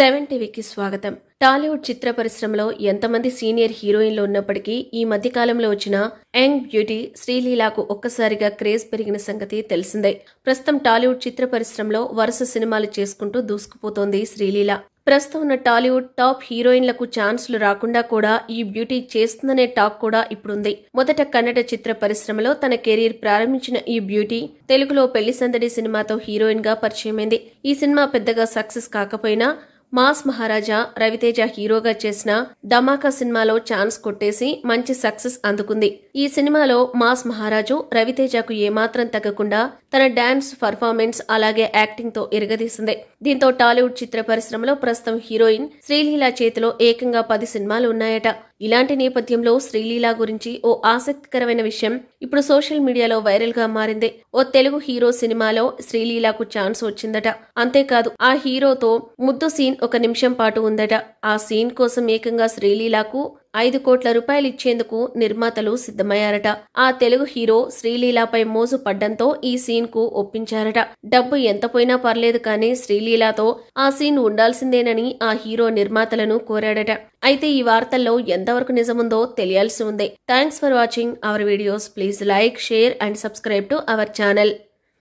seven టీవీకి స్వాగతం టాలీవుడ్ చిత్ర పరిశ్రమలో ఎంతమంది సీనియర్ హీరోయిన్లు ఉన్నప్పటికీ ఈ మధ్యకాలంలో వచ్చిన యంగ్ బ్యూటీ శ్రీలీలాకు ఒక్కసారిగా క్రేజ్ పెరిగిన సంగతి తెలిసిందే ప్రస్తుతం టాలీవుడ్ చిత్ర పరిశ్రమలో వరుస సినిమాలు చేసుకుంటూ దూసుకుపోతోంది శ్రీలీల ప్రస్తుతం ఉన్న టాలీవుడ్ టాప్ హీరోయిన్లకు ఛాన్సులు రాకుండా కూడా ఈ బ్యూటీ చేస్తుందనే టాక్ కూడా ఇప్పుడుంది మొదట కన్నడ చిత్ర పరిశ్రమలో తన కెరీర్ ప్రారంభించిన ఈ బ్యూటీ తెలుగులో పెళ్లి సందడి సినిమాతో హీరోయిన్ గా పరిచయమైంది ఈ సినిమా పెద్దగా సక్సెస్ కాకపోయినా మాస్ మహారాజా రవితేజ హీరోగా చేసిన ధమాకా సినిమాలో ఛాన్స్ కొట్టేసి మంచి సక్సెస్ అందుకుంది ఈ సినిమాలో మాస్ మహారాజు రవితేజకు ఏమాత్రం తగ్గకుండా తన డాన్స్ పర్ఫార్మెన్స్ అలాగే యాక్టింగ్ తో ఇరగదీసింది దీంతో టాలీవుడ్ చిత్ర పరిశ్రమలో ప్రస్తుతం హీరోయిన్ శ్రీలీల చేతిలో ఏకంగా పది సినిమాలు ఉన్నాయట ఇలాంటి నేపథ్యంలో శ్రీలీలా గురించి ఓ ఆసక్తికరమైన విషయం ఇప్పుడు సోషల్ మీడియాలో వైరల్ గా మారింది ఓ తెలుగు హీరో సినిమాలో శ్రీలీలాకు ఛాన్స్ వచ్చిందట అంతేకాదు ఆ హీరోతో ముద్దు సీన్ ఒక నిమిషం పాటు ఉందట ఆ సీన్ కోసం ఏకంగా శ్రీలీలాకు ఐదు కోట్ల రూపాయలు ఇచ్చేందుకు నిర్మాతలు సిద్ధమయ్యారట ఆ తెలుగు హీరో శ్రీలీలాపై మోజు పడ్డంతో ఈ సీన్ కు ఒప్పించారట డబ్బు ఎంత పోయినా పర్లేదు కానీ శ్రీలీలాతో ఆ సీన్ ఉండాల్సిందేనని ఆ హీరో నిర్మాతలను కోరాడట అయితే ఈ వార్తల్లో ఎంతవరకు నిజముందో తెలియాల్సి ఉంది thanks for watching our videos please like share and subscribe to our channel